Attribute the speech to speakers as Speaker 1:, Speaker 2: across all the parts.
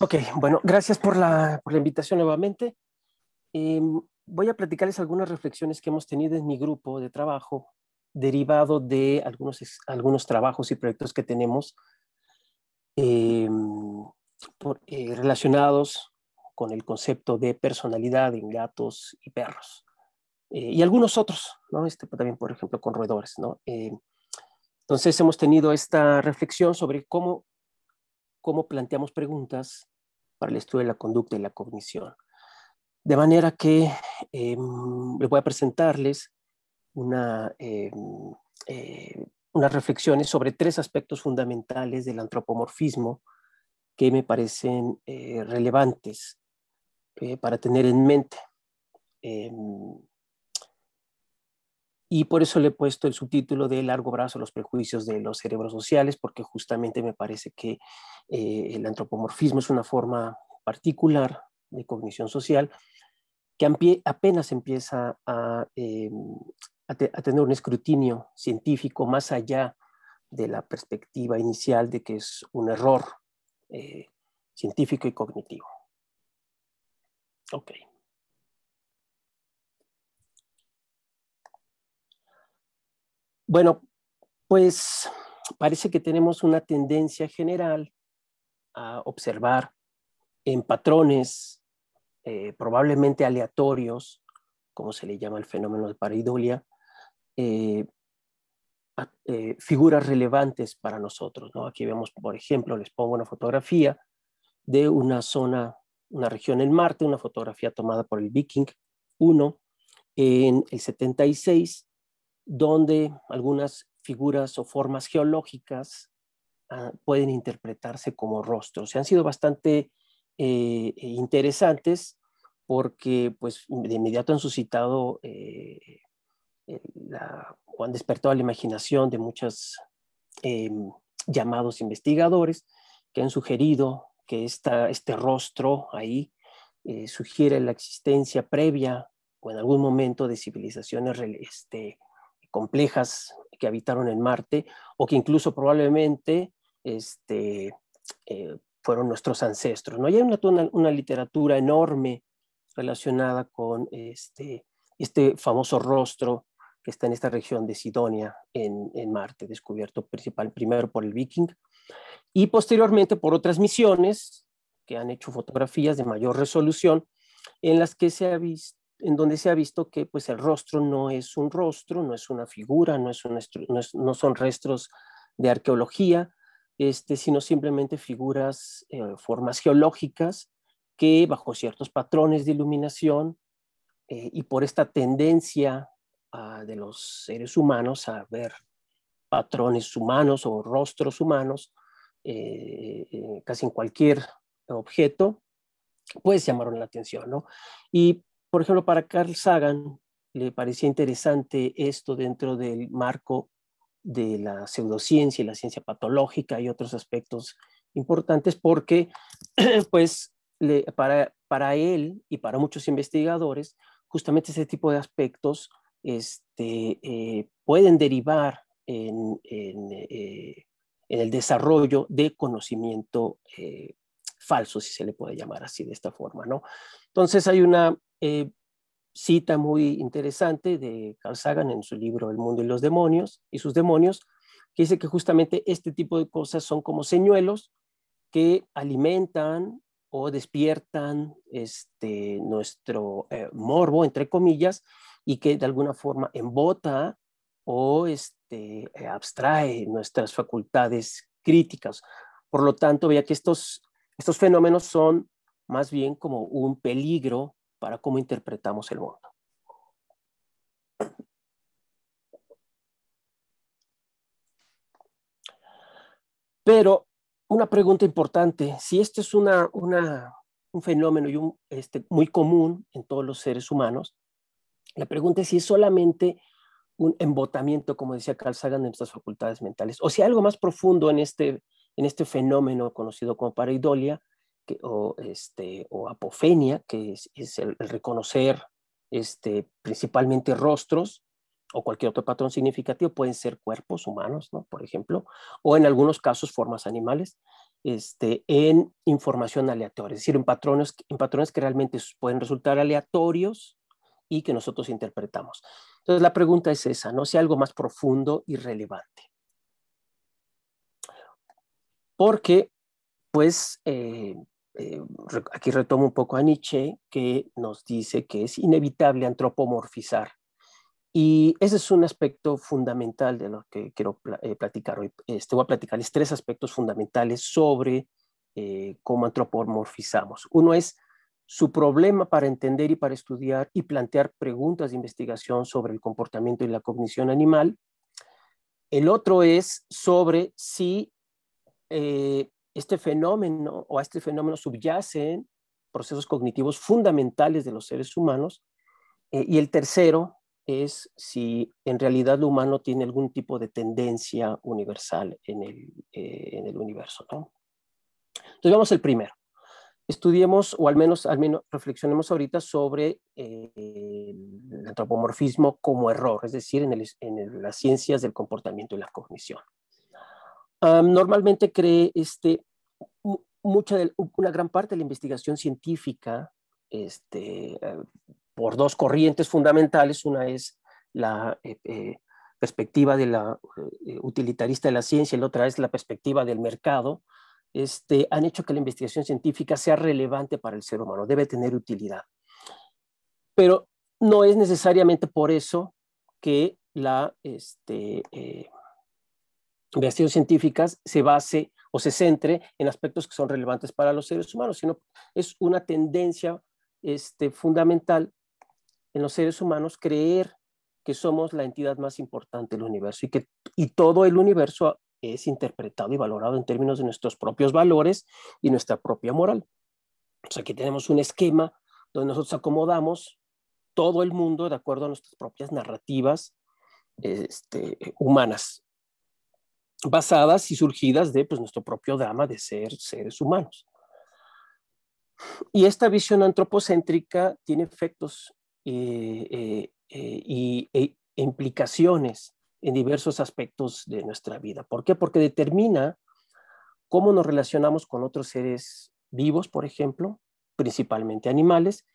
Speaker 1: Ok, bueno, gracias por la, invitación nuevamente. Em, voy a platicarles algunas reflexiones que hemos tenido en mi grupo de trabajo derivado de algunos, trabajos y proyectos que tenemos em, eh, relacionados con el concepto de personalidad en gatos y perros. Eh, y algunos otros, ¿no? Este, pues, también, por ejemplo, con roedores, ¿no? Em, entonces hemos tenido esta reflexión sobre cómo cómo planteamos preguntas para el estudio de la conducta y la cognición. De manera que em, les voy a presentarles em, eh, unas reflexiones sobre tres aspectos fundamentales del antropomorfismo que me parecen eh, relevantes eh, para tener en mente. Em, y por eso le he puesto el subtítulo de Largo brazo, los prejuicios de los cerebros sociales, porque justamente me parece que eh, el antropomorfismo es una forma particular de cognición social que apenas empieza eh, a, tener un escrutinio científico más allá de la perspectiva inicial de que es un error eh, científico y cognitivo. Okay. Bueno, pues parece que tenemos una tendencia general a observar en patrones eh, probablemente aleatorios, como se le llama el fenómeno de pareidolia, eh, eh, figuras relevantes para nosotros. Aquí vemos, por ejemplo, les pongo una fotografía de una zona, una región en Marte, una fotografía tomada por el Viking 1 en el 76 donde algunas figuras o formas geológicas ah, pueden interpretarse como rostros. han sido bastante eh, interesantes porque pues, de inmediato han suscitado, o eh, eh, han despertado la imaginación de muchos llamados investigadores que han sugerido que este rostro ahí sugiere la existencia previa o en algún momento de civilizaciones este, complejas que habitaron en Marte o que incluso probablemente este, eh, fueron nuestros ancestros. ¿no? hay una, literatura enorme relacionada con este, este, famoso rostro que está en esta región de Sidonia, en, en Marte, descubierto principal, primero por el viking y posteriormente por otras misiones que han hecho fotografías de mayor resolución en las que se ha visto en donde se ha visto que pues el rostro no es un rostro, no es una figura, no, es no, son restos de arqueología, este, sino simplemente figuras, eh, formas geológicas que bajo ciertos patrones de iluminación eh, y por esta tendencia ah, de los seres humanos a ver patrones humanos o rostros humanos eh, casi en cualquier objeto, pues llamaron la atención, ¿no? Y por ejemplo, para Carl Sagan le parecía interesante esto dentro del marco de la pseudociencia y la ciencia patológica y otros aspectos importantes porque pues para, para él y para muchos investigadores justamente ese tipo de aspectos este, eh, pueden derivar eh, en, el desarrollo de conocimiento eh, falso, si se le puede llamar así de esta forma, ¿no? Entonces hay una eh, cita muy interesante de Carl Sagan en su libro El mundo y los demonios y sus demonios, que dice que justamente este tipo de cosas son como señuelos que alimentan o despiertan este, nuestro eh, morbo, entre comillas, y que de alguna forma embota o este, eh, abstrae nuestras facultades críticas. Por lo tanto, vea que estos, estos fenómenos son más bien como un peligro para cómo interpretamos el mundo. Pero una pregunta importante, si este es una, un fenómeno y un, este, muy común en todos los seres humanos, la pregunta es si es solamente un embotamiento, como decía Carl Sagan, de nuestras facultades mentales, o si hay algo más profundo en este, en este fenómeno conocido como pareidolia, o, este, o apofenia, que es, el, reconocer este, principalmente rostros o cualquier otro patrón significativo, pueden ser cuerpos humanos, ¿no? por ejemplo, o en algunos casos formas animales, este, en información aleatoria, es decir, en patrones, en patrones que realmente pueden resultar aleatorios y que nosotros interpretamos. Entonces la pregunta es esa, ¿no? Si algo más profundo y relevante. Porque, pues, eh, eh, aquí retomo un poco a Nietzsche, que nos dice que es inevitable antropomorfizar. Y ese es un aspecto fundamental de lo que quiero eh, platicar hoy. Este, voy a platicarles tres aspectos fundamentales sobre eh, cómo antropomorfizamos. Uno es su problema para entender y para estudiar y plantear preguntas de investigación sobre el comportamiento y la cognición animal. El otro es sobre si este fenómeno o a este fenómeno subyacen procesos cognitivos fundamentales de los seres humanos. Eh, y el tercero es si en realidad lo humano tiene algún tipo de tendencia universal en el, eh, en el universo. ¿no? Entonces vamos al primero. Estudiemos o al menos, al menos reflexionemos ahorita sobre eh, el antropomorfismo como error, es decir, en, en las ciencias del comportamiento y la cognición normalmente cree este, mucha de, una gran parte de la investigación científica este, eh, por dos corrientes fundamentales. Una es la eh, eh, perspectiva de la, utilitarista de la ciencia y la otra es la perspectiva del mercado. Este, han hecho que la investigación científica sea relevante para el ser humano, debe tener utilidad. Pero no es necesariamente por eso que la, este, eh, investigaciones científicas se base o se centre en aspectos que son relevantes para los seres humanos, sino es una tendencia este, fundamental en los seres humanos creer que somos la entidad más importante del universo y que y todo el universo es interpretado y valorado en términos de nuestros propios valores y nuestra propia moral. O sea, aquí tenemos un esquema donde nosotros acomodamos todo el mundo de acuerdo a nuestras propias narrativas este, humanas basadas y surgidas de pues, nuestro propio drama de ser seres humanos. Y esta visión antropocéntrica tiene efectos eh, eh, eh, y e, e implicaciones en diversos aspectos de nuestra vida. ¿Por qué? Porque determina cómo nos relacionamos con otros seres vivos, por ejemplo, principalmente animales,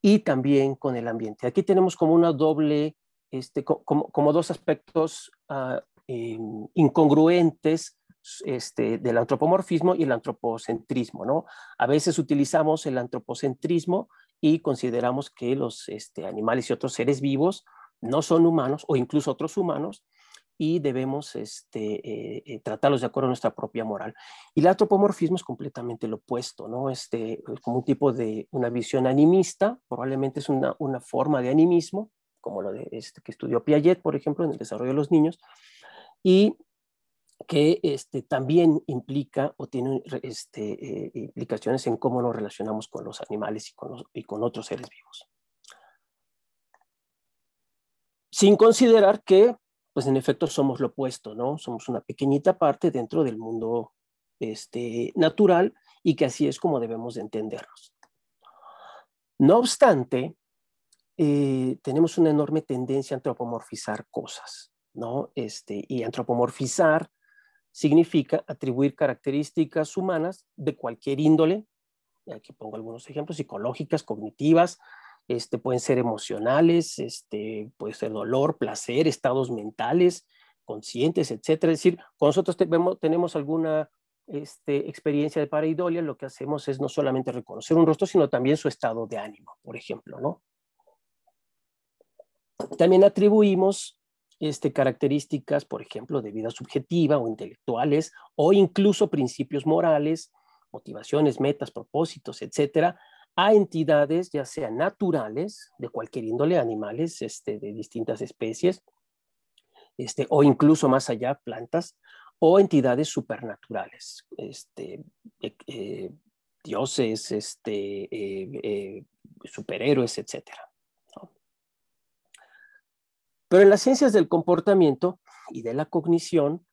Speaker 1: y también con el ambiente. Aquí tenemos como una doble, este, como, dos aspectos ah, incongruentes este, del antropomorfismo y el antropocentrismo. ¿no? A veces utilizamos el antropocentrismo y consideramos que los este, animales y otros seres vivos no son humanos o incluso otros humanos y debemos este, eh, eh, tratarlos de acuerdo a nuestra propia moral. Y el antropomorfismo es completamente lo opuesto, ¿no? Este, como un tipo de una visión animista, probablemente es una, forma de animismo, como lo que estudió Piaget, por ejemplo, en el desarrollo de los niños, y que este, también implica o tiene este, eh, implicaciones en cómo nos relacionamos con los animales y con, otros seres vivos. Sin considerar que, pues en efecto, somos lo opuesto, ¿no? Somos una pequeñita parte dentro del mundo este, natural y que así es como debemos de entendernos. No obstante, eh, tenemos una enorme tendencia a antropomorfizar cosas. ¿no? Este, y antropomorfizar significa atribuir características humanas de cualquier índole, aquí pongo algunos ejemplos, psicológicas, cognitivas, este, pueden ser emocionales, este, puede ser dolor, placer, estados mentales, conscientes, etcétera. Es decir, cuando nosotros tenemos, alguna este, experiencia de pareidolia, lo que hacemos es no solamente reconocer un rostro, sino también su estado de ánimo, por ejemplo, ¿no? También atribuimos este, características, por ejemplo, de vida subjetiva o intelectuales, o incluso principios morales, motivaciones, metas, propósitos, etcétera, a entidades ya sean naturales, de cualquier índole, animales este, de distintas especies, este, o incluso más allá, plantas, o entidades supernaturales, este, e, eh, dioses, este, eh, eh, superhéroes, etcétera. Pero en las ciencias del comportamiento y de la cognición,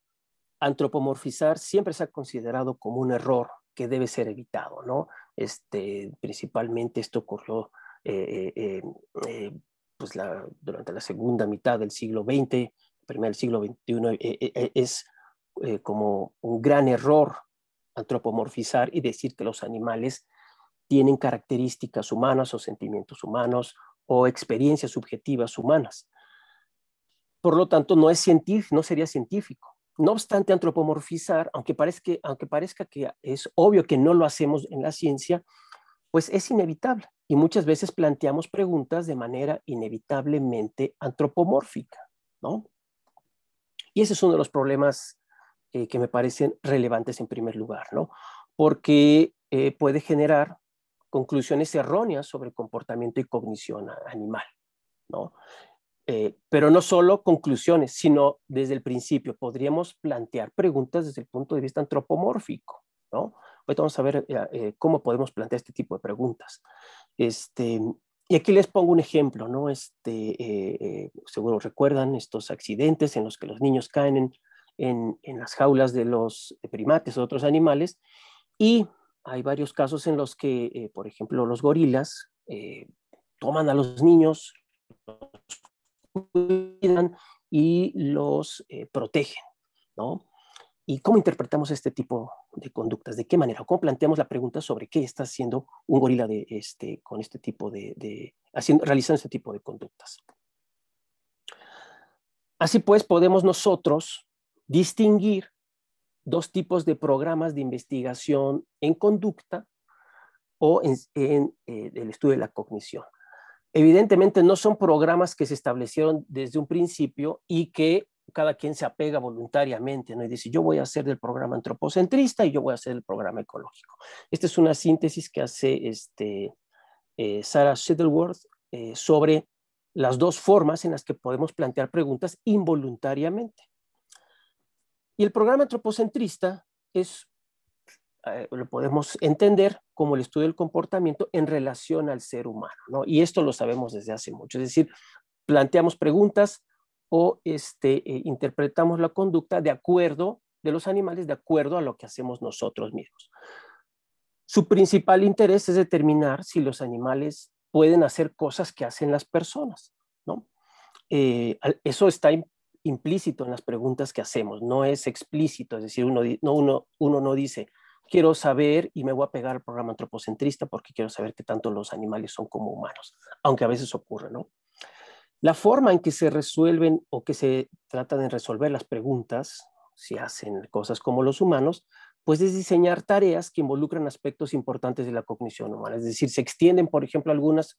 Speaker 1: antropomorfizar siempre se ha considerado como un error que debe ser evitado, ¿no? Este, principalmente esto ocurrió eh, eh, eh, pues durante la segunda mitad del siglo XX, primero del siglo XXI, es como un gran error antropomorfizar y decir que los animales tienen características humanas o sentimientos humanos o experiencias subjetivas humanas. Por lo tanto, no, es científico, no sería científico. No obstante, antropomorfizar, aunque parezca, aunque parezca que es obvio que no lo hacemos en la ciencia, pues es inevitable y muchas veces planteamos preguntas de manera inevitablemente antropomórfica, ¿no? Y ese es uno de los problemas eh, que me parecen relevantes en primer lugar, ¿no? Porque eh, puede generar conclusiones erróneas sobre comportamiento y cognición animal, ¿no? Eh, pero no solo conclusiones, sino desde el principio. Podríamos plantear preguntas desde el punto de vista antropomórfico, ¿no? vamos a ver eh, eh, cómo podemos plantear este tipo de preguntas. Este, y aquí les pongo un ejemplo, ¿no? Este, seguro recuerdan estos accidentes en los que los niños caen en, en, las jaulas de los primates o otros animales. Y hay varios casos en los que, por ejemplo, los gorilas toman a los niños, cuidan y los eh, protegen, ¿no? ¿Y cómo interpretamos este tipo de conductas? ¿De qué manera? ¿Cómo planteamos la pregunta sobre qué está haciendo un gorila de este, con este tipo de, haciendo, realizando este tipo de conductas? Así pues, podemos nosotros distinguir dos tipos de programas de investigación en conducta o en, eh, el estudio de la cognición. Evidentemente no son programas que se establecieron desde un principio y que cada quien se apega voluntariamente, ¿no? Y dice, yo voy a hacer del programa antropocentrista y yo voy a hacer el programa ecológico. Esta es una síntesis que hace este, eh, Sarah eh, sobre las dos formas en las que podemos plantear preguntas involuntariamente. Y el programa antropocentrista es eh, lo podemos entender como el estudio del comportamiento en relación al ser humano, ¿no? Y esto lo sabemos desde hace mucho, es decir, planteamos preguntas o este, eh, interpretamos la conducta de acuerdo de los animales, de acuerdo a lo que hacemos nosotros mismos. Su principal interés es determinar si los animales pueden hacer cosas que hacen las personas, ¿no? Eh, eso está implícito en las preguntas que hacemos, no es explícito, es decir, uno, no, uno, uno no dice, quiero saber, y me voy a pegar al programa antropocentrista porque quiero saber qué tanto los animales son como humanos, aunque a veces ocurre, ¿no? La forma en que se resuelven o que se tratan de resolver las preguntas, si hacen cosas como los humanos, pues es diseñar tareas que involucran aspectos importantes de la cognición humana. Es decir, se extienden, por ejemplo, algunas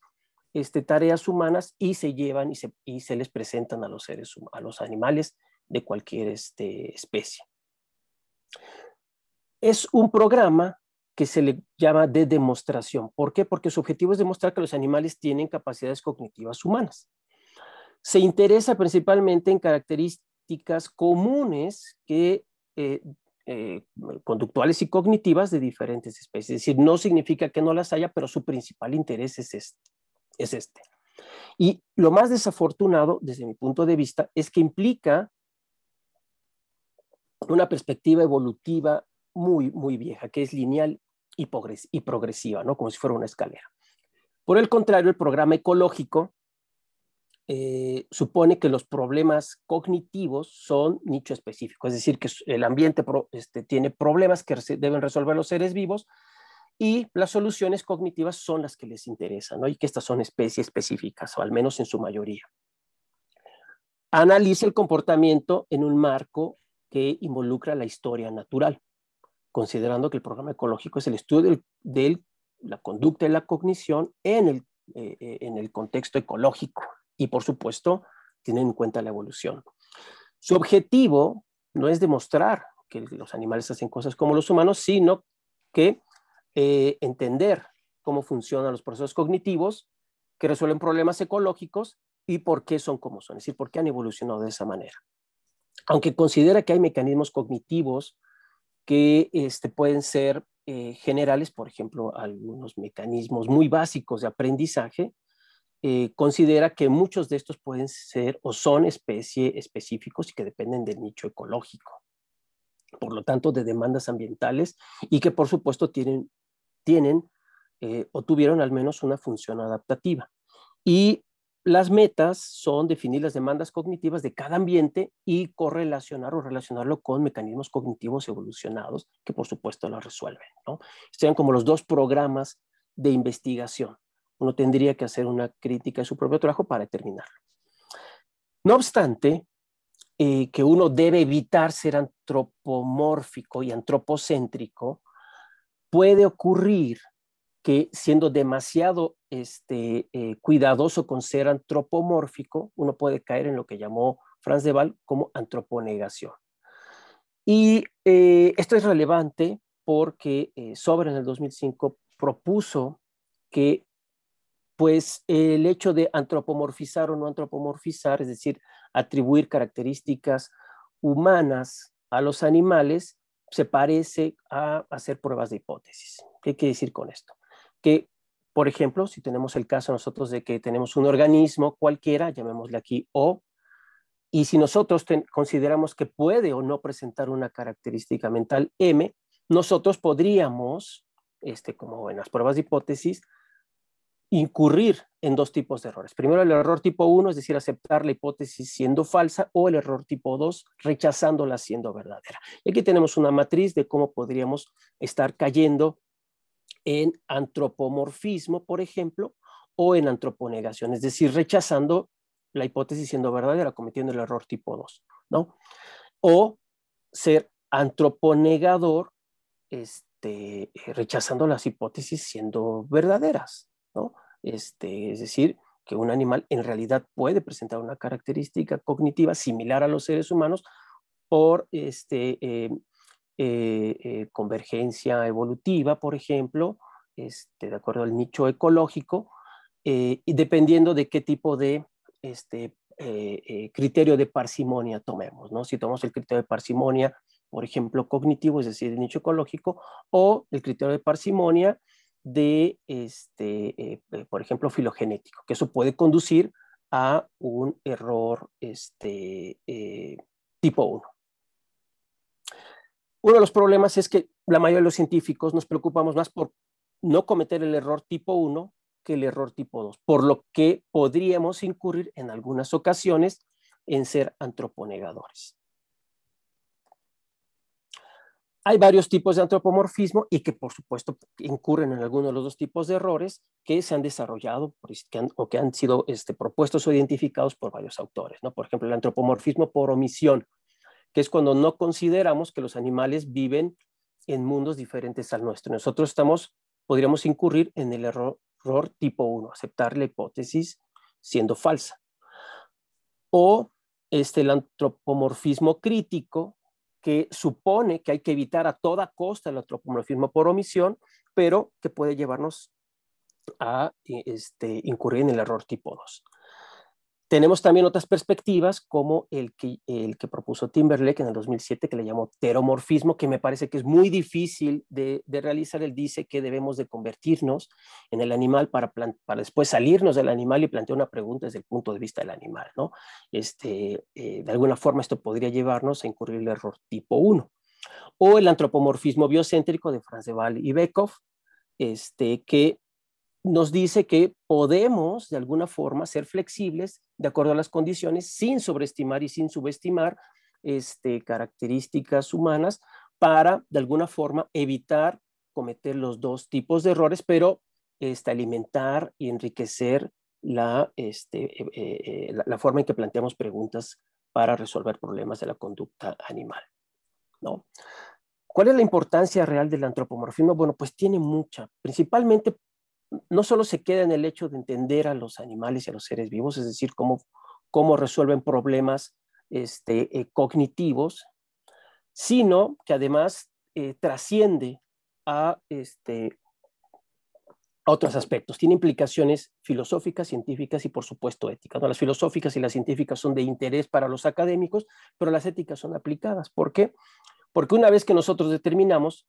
Speaker 1: este, tareas humanas y se llevan y se, les presentan a los seres a los animales de cualquier este, especie es un programa que se le llama de demostración. ¿Por qué? Porque su objetivo es demostrar que los animales tienen capacidades cognitivas humanas. Se interesa principalmente en características comunes que, eh, eh, conductuales y cognitivas de diferentes especies. Es decir, no significa que no las haya, pero su principal interés es este. Es este. Y lo más desafortunado, desde mi punto de vista, es que implica una perspectiva evolutiva muy, muy vieja, que es lineal y, progresiva, ¿no? como si fuera una escalera. Por el contrario, el programa ecológico eh, supone que los problemas cognitivos son nicho específico, es decir, que el ambiente este, tiene problemas que deben resolver los seres vivos y las soluciones cognitivas son las que les interesan, y que estas son especies específicas, o al menos en su mayoría. Analiza el comportamiento en un marco que involucra la historia natural considerando que el programa ecológico es el estudio de la conducta y la cognición en el, eh, eh, contexto ecológico y, por supuesto, tiene en cuenta la evolución. Su objetivo no es demostrar que los animales hacen cosas como los humanos, sino que eh, entender cómo funcionan los procesos cognitivos que resuelven problemas ecológicos y por qué son como son, es decir, por qué han evolucionado de esa manera. Aunque considera que hay mecanismos cognitivos que este, pueden ser eh, generales, por ejemplo, algunos mecanismos muy básicos de aprendizaje, eh, considera que muchos de estos pueden ser o son especie específicos y que dependen del nicho ecológico, por lo tanto, de demandas ambientales y que por supuesto tienen, eh, o tuvieron al menos una función adaptativa. Y las metas son definir las demandas cognitivas de cada ambiente y correlacionar o relacionarlo con mecanismos cognitivos evolucionados que por supuesto lo resuelven. ¿no? como los dos programas de investigación. Uno tendría que hacer una crítica de su propio trabajo para terminarlo. No obstante, eh, que uno debe evitar ser antropomórfico y antropocéntrico, puede ocurrir que siendo demasiado este, eh, cuidadoso con ser antropomórfico, uno puede caer en lo que llamó Franz de Waal como antroponegación. Y eh, esto es relevante porque eh, en el 2005 propuso que pues el hecho de antropomorfizar o no antropomorfizar, es decir, atribuir características humanas a los animales, se parece a hacer pruebas de hipótesis. ¿Qué quiere decir con esto? que, por ejemplo, si tenemos el caso nosotros de que tenemos un organismo cualquiera, llamémosle aquí O, y si nosotros consideramos que puede o no presentar una característica mental M, nosotros podríamos, este, como en las pruebas de hipótesis, incurrir en dos tipos de errores. Primero, el error tipo 1, es decir, aceptar la hipótesis siendo falsa, o el error tipo 2, rechazándola siendo verdadera. Y aquí tenemos una matriz de cómo podríamos estar cayendo en antropomorfismo, por ejemplo, o en antroponegación, es decir, rechazando la hipótesis siendo verdadera, cometiendo el error tipo 2, ¿no? O ser antroponegador, este, rechazando las hipótesis siendo verdaderas, ¿no? Este, es decir, que un animal en realidad puede presentar una característica cognitiva similar a los seres humanos por este, eh, eh, eh, convergencia evolutiva, por ejemplo, este, de acuerdo al nicho ecológico, eh, y dependiendo de qué tipo de este, criterio de parsimonia tomemos, ¿no? Si tomamos el criterio de parsimonia, por ejemplo, cognitivo, es decir, el nicho ecológico, o el criterio de parsimonia de, este, por ejemplo, filogenético, que eso puede conducir a un error este, tipo 1. Uno de los problemas es que la mayoría de los científicos nos preocupamos más por no cometer el error tipo 1 que el error tipo 2, por lo que podríamos incurrir en algunas ocasiones en ser antroponegadores. Hay varios tipos de antropomorfismo y que por supuesto incurren en algunos de los dos tipos de errores que se han desarrollado o que han sido este, propuestos o identificados por varios autores. ¿no? Por ejemplo, el antropomorfismo por omisión, que es cuando no consideramos que los animales viven en mundos diferentes al nuestro. Nosotros estamos, podríamos incurrir en el error, tipo 1, aceptar la hipótesis siendo falsa. O este, el antropomorfismo crítico, que supone que hay que evitar a toda costa el antropomorfismo por omisión, pero que puede llevarnos a este, incurrir en el error tipo 2. Tenemos también otras perspectivas como el que, el que propuso Timberlake en el 2007, que le llamó teromorfismo, que me parece que es muy difícil de, de realizar. Él dice que debemos de convertirnos en el animal para, para después salirnos del animal y plantea una pregunta desde el punto de vista del animal. ¿no? Este, eh, de alguna forma esto podría llevarnos a incurrir el error tipo 1. O el antropomorfismo biocéntrico de Franz Waal y Bekoff, este, que nos dice que podemos de alguna forma ser flexibles de acuerdo a las condiciones sin sobreestimar y sin subestimar este, características humanas para de alguna forma evitar cometer los dos tipos de errores, pero este, alimentar y enriquecer este, e, e, e, la, la, forma en que planteamos preguntas para resolver problemas de la conducta animal. ¿no? ¿Cuál es la importancia real del antropomorfismo? Bueno, pues tiene mucha, principalmente no solo se queda en el hecho de entender a los animales y a los seres vivos, es decir, cómo, resuelven problemas este, eh, cognitivos, sino que además eh, trasciende a, este, otros aspectos. Tiene implicaciones filosóficas, científicas y, por supuesto, éticas. Las filosóficas y las científicas son de interés para los académicos, pero las éticas son aplicadas. ¿Por qué? Porque una vez que nosotros determinamos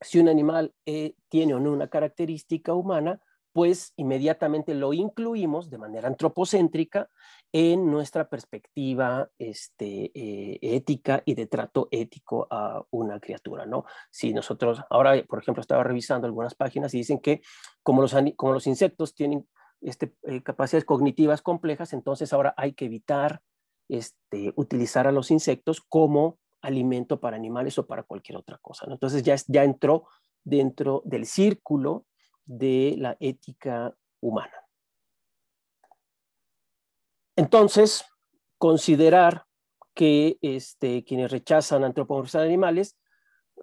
Speaker 1: si un animal eh, tiene o no una característica humana, pues inmediatamente lo incluimos de manera antropocéntrica en nuestra perspectiva este, eh, ética y de trato ético a una criatura, ¿no? Si nosotros, ahora, por ejemplo, estaba revisando algunas páginas y dicen que como los, como los insectos tienen este, eh, capacidades cognitivas complejas, entonces ahora hay que evitar este, utilizar a los insectos como alimento para animales o para cualquier otra cosa. Entonces ya, ya entró dentro del círculo de la ética humana. Entonces, considerar que este, quienes rechazan de animales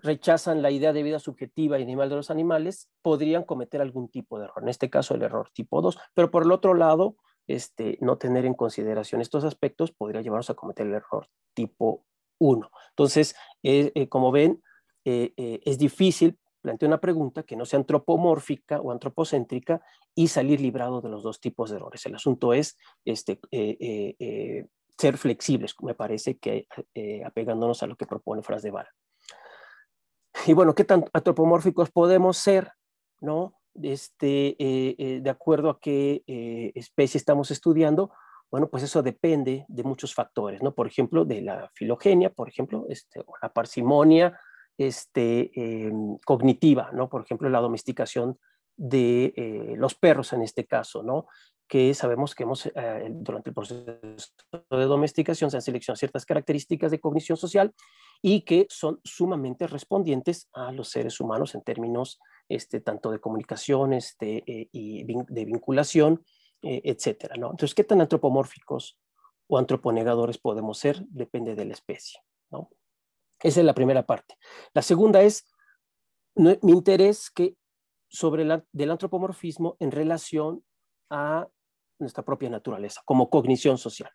Speaker 1: rechazan la idea de vida subjetiva y animal de los animales, podrían cometer algún tipo de error, en este caso el error tipo 2, pero por el otro lado, este, no tener en consideración estos aspectos podría llevarnos a cometer el error tipo uno. Entonces, eh, eh, como ven, eh, es difícil plantear una pregunta que no sea antropomórfica o antropocéntrica y salir librado de los dos tipos de errores. El asunto es este, ser flexibles, me parece que apegándonos a lo que propone Franz de Vara. Y bueno, ¿qué tan antropomórficos podemos ser? ¿No? Este, de acuerdo a qué especie estamos estudiando, bueno, pues eso depende de muchos factores, ¿no? Por ejemplo, de la filogenia, por ejemplo, este, la parsimonia este, em, cognitiva, ¿no? Por ejemplo, la domesticación de eh, los perros en este caso, ¿no? que sabemos que eh, durante el proceso de domesticación se han seleccionado ciertas características de cognición social y que son sumamente respondientes a los seres humanos en términos este, tanto de comunicación eh, y de vinculación eh, etcétera. Entonces, ¿qué tan antropomórficos o antroponegadores podemos ser? Depende de la especie. Esa es la primera parte. La segunda es mi interés que sobre el del antropomorfismo en relación a nuestra propia naturaleza, como cognición social.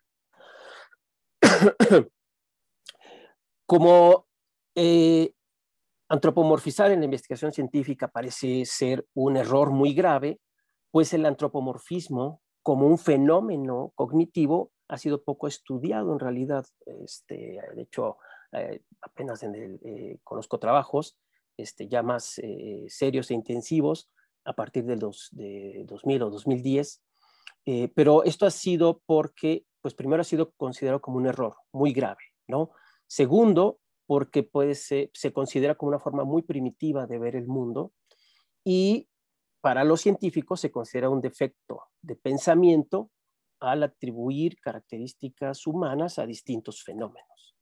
Speaker 1: como eh, antropomorfizar en la investigación científica parece ser un error muy grave, pues el antropomorfismo como un fenómeno cognitivo ha sido poco estudiado en realidad. Este, de hecho, eh, apenas en el, eh, conozco trabajos este, ya más eh, serios e intensivos a partir del 2000 o 2010, pero esto ha sido porque, pues primero ha sido considerado como un error muy grave, ¿no? Segundo, porque pues, se considera como una forma muy primitiva de ver el mundo y para los científicos se considera un defecto de pensamiento al atribuir características humanas a distintos fenómenos.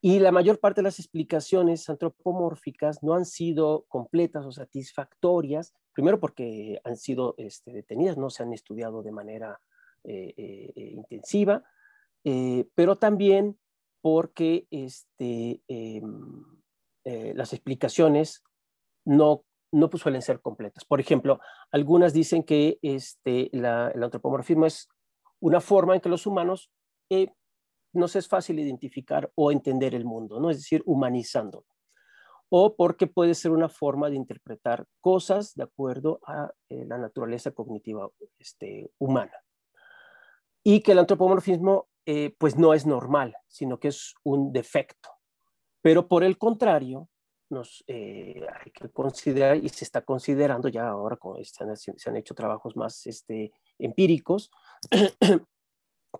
Speaker 1: Y la mayor parte de las explicaciones antropomórficas no han sido completas o satisfactorias, primero porque han sido este, detenidas, no se han estudiado de manera eh, eh, eh, intensiva, pero también porque este, em, las explicaciones no no pues, suelen ser completas. Por ejemplo, algunas dicen que este, el antropomorfismo es una forma en que los humanos eh, nos es fácil identificar o entender el mundo, ¿no? es decir, humanizándolo. O porque puede ser una forma de interpretar cosas de acuerdo a eh, la naturaleza cognitiva este, humana. Y que el antropomorfismo eh, pues no es normal, sino que es un defecto. Pero por el contrario, eh, hay que considerar y se está considerando ya ahora, con, se, este, han, se, han, hecho trabajos más este, empíricos,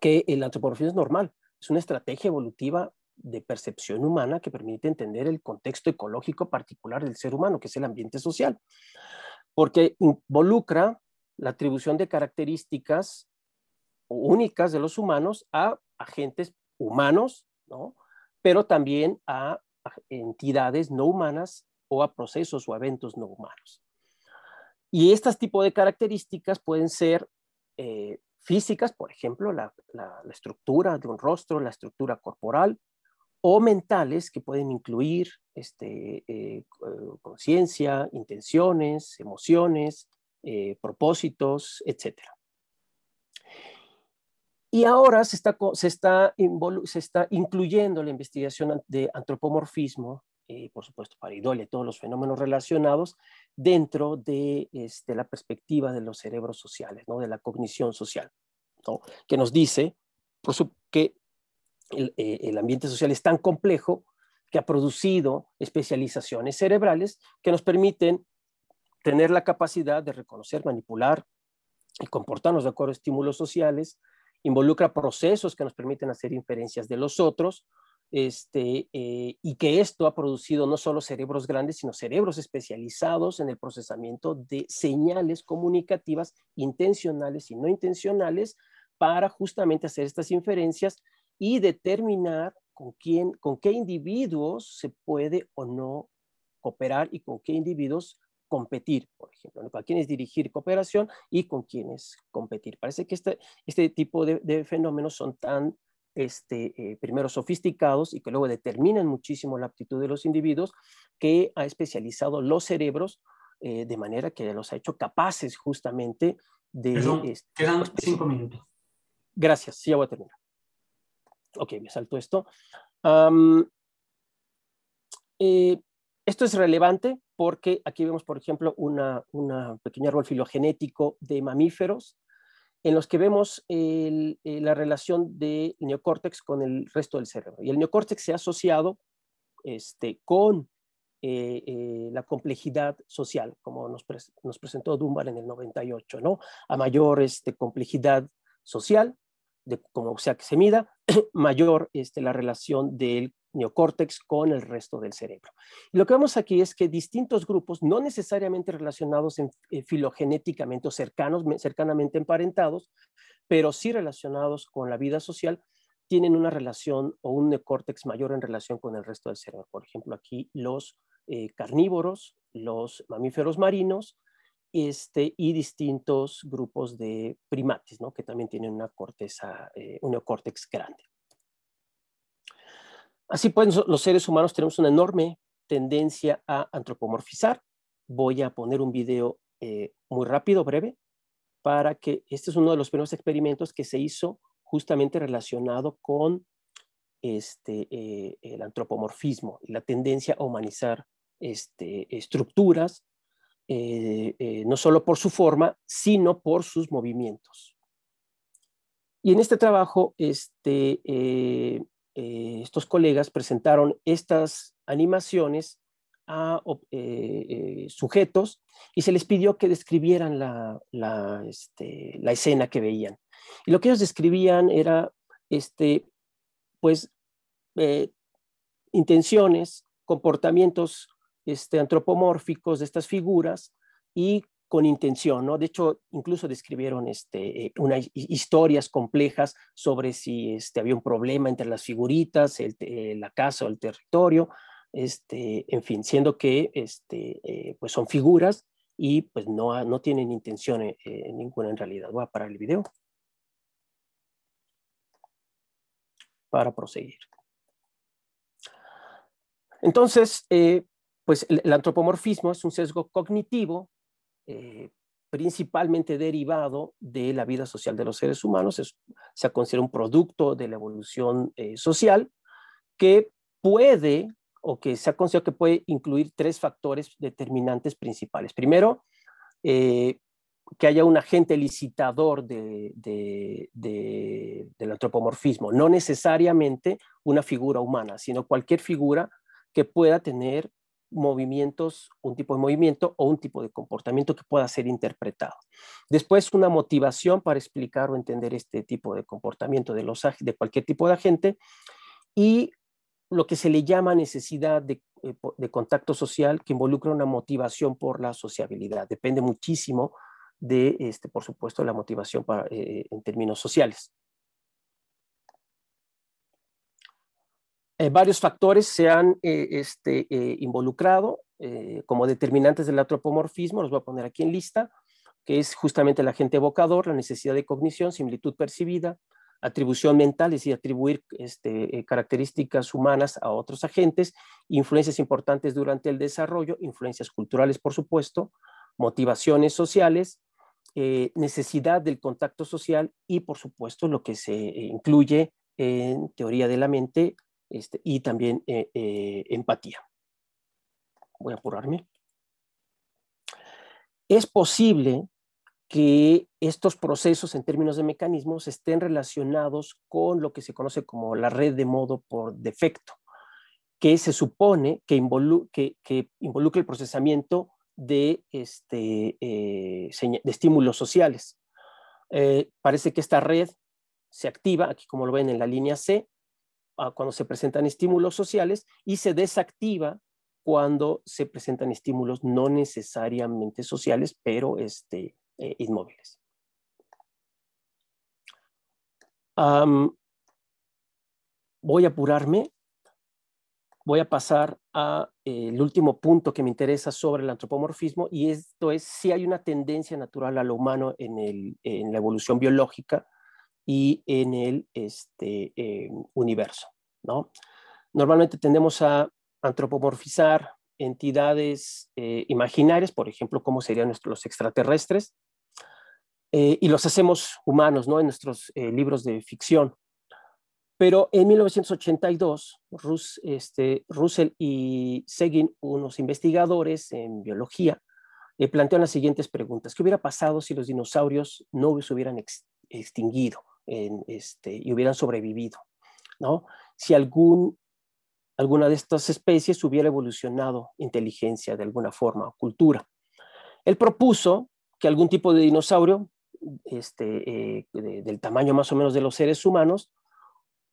Speaker 1: que la antropomorfismo es normal, es una estrategia evolutiva de percepción humana que permite entender el contexto ecológico particular del ser humano, que es el ambiente social, porque involucra la atribución de características únicas de los humanos a agentes humanos, pero también a entidades no humanas o a procesos o eventos no humanos. Y estas tipos de características pueden ser eh, físicas, por ejemplo, la, estructura de un rostro, la estructura corporal, o mentales que pueden incluir este, eh, conciencia, intenciones, emociones, eh, propósitos, etcétera. Y ahora se está, se está, incluyendo la investigación de antropomorfismo, eh, por supuesto, paridolia, todos los fenómenos relacionados dentro de este, la perspectiva de los cerebros sociales, ¿no? de la cognición social, que nos dice por que el, eh, el ambiente social es tan complejo que ha producido especializaciones cerebrales que nos permiten tener la capacidad de reconocer, manipular y comportarnos de acuerdo a estímulos sociales, involucra procesos que nos permiten hacer inferencias de los otros, este, eh, y que esto ha producido no solo cerebros grandes, sino cerebros especializados en el procesamiento de señales comunicativas intencionales y no intencionales para justamente hacer estas inferencias y determinar con quién, con qué individuos se puede o no cooperar y con qué individuos competir, por ejemplo, ¿Con a quiénes dirigir cooperación y con quiénes competir. Parece que este, este tipo de, fenómenos son tan, este, eh, primero sofisticados y que luego determinan muchísimo la aptitud de los individuos, que ha especializado los cerebros eh, de manera que los ha hecho capaces justamente de... Este, quedan pues, cinco minutos. Gracias, sí, voy a terminar. Ok, me salto esto. Eh, esto es relevante porque aquí vemos, por ejemplo, un pequeño árbol filogenético de mamíferos, en los que vemos eh, la relación del neocórtex con el resto del cerebro. Y el neocórtex se ha asociado este, con eh, eh, la complejidad social, como nos, presentó Dunbar en el 98, ¿no? A mayor este, complejidad social, de como sea que se mida, mayor este, la relación del neocórtex con el resto del cerebro. lo que vemos aquí es que distintos grupos, no necesariamente relacionados eh, filogenéticamente cercanos, cercanamente emparentados, pero sí relacionados con la vida social, tienen una relación o un neocórtex mayor en relación con el resto del cerebro. Por ejemplo, aquí los eh, carnívoros, los mamíferos marinos este, y distintos grupos de primates, ¿no? que también tienen una corteza, eh, un neocórtex grande. Así pues, los seres humanos tenemos una enorme tendencia a antropomorfizar. Voy a poner un video eh, muy rápido, breve, para que este es uno de los primeros experimentos que se hizo justamente relacionado con este, eh, el antropomorfismo y la tendencia a humanizar este, estructuras, eh, no solo por su forma, sino por sus movimientos. Y en este trabajo este, eh, estos colegas presentaron estas animaciones a eh, eh, sujetos y se les pidió que describieran este, la, escena que veían. Y lo que ellos describían era, este, pues, intenciones, comportamientos este, antropomórficos de estas figuras y con intención, ¿no? De hecho, incluso describieron este, eh, unas historias complejas sobre si este, había un problema entre las figuritas, eh, la casa o el territorio, este, en fin, siendo que este, eh, pues son figuras y pues no, tienen intención ninguna en realidad. Voy a parar el video para proseguir. Entonces, pues el antropomorfismo es un sesgo cognitivo eh, principalmente derivado de la vida social de los seres humanos, se se considera un producto de la evolución eh, social que puede o que se ha considerado que puede incluir tres factores determinantes principales. Primero, eh, que haya un agente licitador del antropomorfismo, no necesariamente una figura humana, sino cualquier figura que pueda tener movimientos, un tipo de movimiento o un tipo de comportamiento que pueda ser interpretado. Después, una motivación para explicar o entender este tipo de comportamiento de, los, de cualquier tipo de agente y lo que se le llama necesidad eh, de, contacto social que involucra una motivación por la sociabilidad. Depende muchísimo de, este, por supuesto, la motivación para, eh, en términos sociales. Eh, varios factores se han eh, este, eh, involucrado como determinantes del antropomorfismo, los voy a poner aquí en lista, que es justamente el agente evocador, la necesidad de cognición, similitud percibida, atribución mental, es decir, atribuir este, características humanas a otros agentes, influencias importantes durante el desarrollo, influencias culturales, por supuesto, motivaciones sociales, necesidad del contacto social y, por supuesto, lo que se incluye en teoría de la mente, este, y también eh, eh, empatía. Voy a apurarme. Es posible que estos procesos en términos de mecanismos estén relacionados con lo que se conoce como la red de modo por defecto, que se supone que, que, involucra el procesamiento de, este, eh, de estímulos sociales. parece que esta red se activa, aquí como lo ven en la línea C, Ah, cuando se presentan estímulos sociales y se desactiva cuando se presentan estímulos no necesariamente sociales, pero este, eh, inmóviles. voy a apurarme. Voy a pasar al eh, último punto que me interesa sobre el antropomorfismo y esto es si hay una tendencia natural a lo humano en la evolución biológica y en el este, universo. ¿no? Normalmente tendemos a antropomorfizar entidades eh, imaginarias, por ejemplo, cómo serían nuestros, los extraterrestres, eh, y los hacemos humanos ¿no? en nuestros eh, libros de ficción. Pero en 1982, Rus, este, Russell y Seguin, unos investigadores en biología, plantean las siguientes preguntas. ¿Qué hubiera pasado si los dinosaurios no se hubieran extinguido? Este, y hubieran sobrevivido. ¿no? Si alguna de estas especies hubiera evolucionado inteligencia de alguna forma o cultura. Él propuso que algún tipo de dinosaurio, este, eh, del tamaño más o menos de los seres humanos,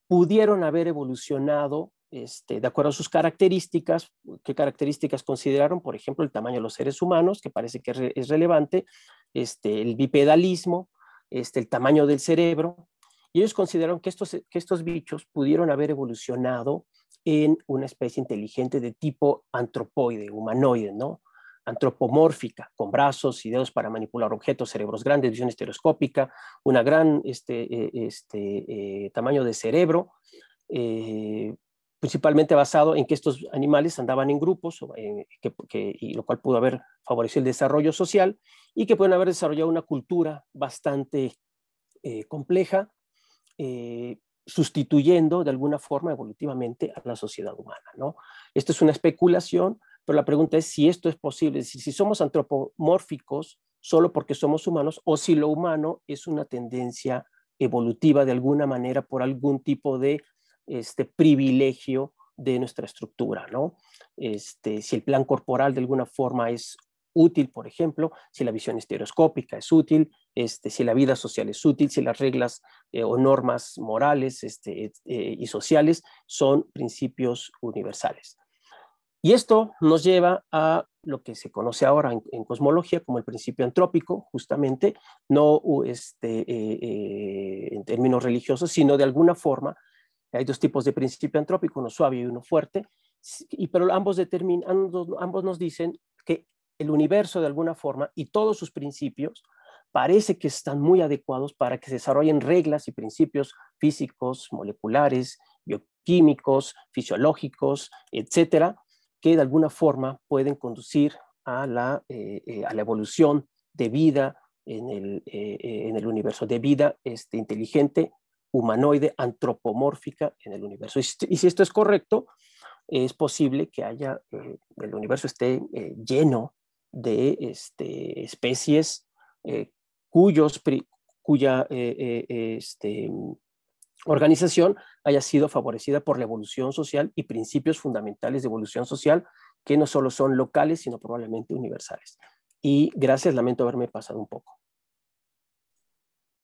Speaker 1: pudieron haber evolucionado este, de acuerdo a sus características, qué características consideraron, por ejemplo, el tamaño de los seres humanos, que parece que es, es relevante, este, el bipedalismo, este, el tamaño del cerebro, y ellos consideraron que estos, estos bichos pudieron haber evolucionado en una especie inteligente de tipo antropoide, humanoide, ¿no? antropomórfica, con brazos y dedos para manipular objetos, cerebros grandes, visión estereoscópica, una gran este, eh, este, eh, tamaño de cerebro, eh, principalmente basado en que estos animales andaban en grupos, eh, y lo cual pudo haber favorecido el desarrollo social y que pueden haber desarrollado una cultura bastante eh, compleja, eh, sustituyendo de alguna forma evolutivamente a la sociedad humana. ¿no? Esto es una especulación, pero la pregunta es si esto es posible, si somos antropomórficos solo porque somos humanos o si lo humano es una tendencia evolutiva de alguna manera por algún tipo de este privilegio de nuestra estructura, ¿no? Este, si el plan corporal de alguna forma es útil, por ejemplo, si la visión estereoscópica es útil, este, si la vida social es útil, si las reglas eh, o normas morales este, eh, y sociales son principios universales. Y esto nos lleva a lo que se conoce ahora en, cosmología como el principio antrópico, justamente, no este, eh, en términos religiosos, sino de alguna forma hay dos tipos de principio antrópico, uno suave y uno fuerte, y, pero ambos, determinan, ambos nos dicen que el universo de alguna forma y todos sus principios parece que están muy adecuados para que se desarrollen reglas y principios físicos, moleculares, bioquímicos, fisiológicos, etcétera, que de alguna forma pueden conducir a la, eh, eh, a la evolución de vida en el, eh, en el universo, de vida este, inteligente humanoide antropomórfica en el universo. Y si esto es correcto, es posible que haya, eh, el universo esté eh, lleno de este, especies eh, cuyos, cuya este, organización haya sido favorecida por la evolución social y principios fundamentales de evolución social que no solo son locales, sino probablemente universales. Y gracias, lamento haberme pasado un poco.